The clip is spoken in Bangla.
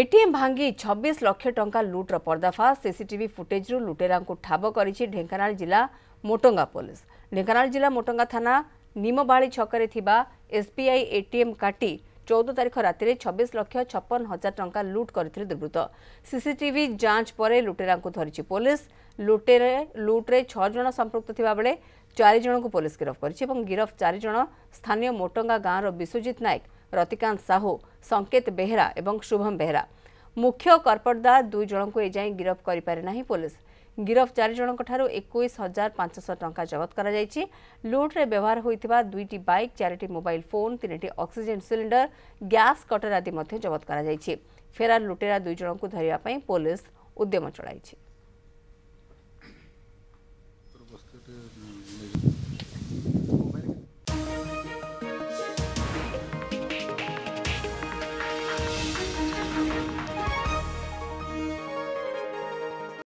এটিএম ভাঙ্গি ছবিশ লক্ষ টঙ্কা লুট্র পর্দাফাশ সিসিটিভি ফুটেজরু লুটেরাঙ্কু ঠাব করেছে ঢেঙ্কানাল জেলা মোটঙ্গা পুলিশ ঢেঙ্কানাল জেলা মোটঙ্গা থানা নিমবাড়ি ছকরে থিবা এসবিআই এটিএম কাটি চৌদ তারিখ রাতে ছবিশ লক্ষ ছপন হাজার টঙ্কা লুট করে দুর্বৃত্ত সিসিটিভি যাঞ্চ পরে লুটেরাঙ্কু ধরিছে পুলিশ লুটেরে লুট্রে ছজন সম্পৃক্ত থাকবে চারিজণଙ୍କୁ ପୋଲିସ ଗିରଫ କରିଛି ଏବଂ ଗିରଫ ଚାରିଜଣ ସ୍ଥାନୀୟ ମୋଟଙ୍ଗା ଗାଁର ବିଶ୍ୱଜିତ ନାୟକ ରତିକାନ୍ତ ସାହୁ ସଙ୍କେତ ବେହେରା ଏବଂ ଶୁଭମ ବେହେରା ମୁଖ୍ୟ କର୍ପଟଦା ଦୁଇ ଜଣଙ୍କୁ ଏଯାଏଁ ଗିରଫ କରିପାରି ନାହିଁ ପୋଲିସ ଗିରଫ ଚାରି ଜଣଙ୍କଠାରୁ ଏକୋଇଶ ହଜାର ପାଞ୍ଚଶହ ଟଙ୍କା ଜବତ କରାଯାଇଛି ଲୁଟ୍ରେ ବ୍ୟବହାର ହୋଇଥିବା ଦୁଇଟି ବାଇକ୍ ଚାରିଟି ମୋବାଇଲ ଫୋନ୍ ତିନିଟି ଅକ୍ସିଜେନ୍ ସିଲିଣ୍ଡର ଗ୍ୟାସ୍ କଟର ଆଦି ମଧ୍ୟ ଜବତ କରାଯାଇଛି ଫେରାର ଲୁଟେରା ଦୁଇ ଜଣଙ୍କୁ ଧରିବା ପାଇଁ ପୋଲିସ ଉଦ୍ୟମ ଚଳାଇଛି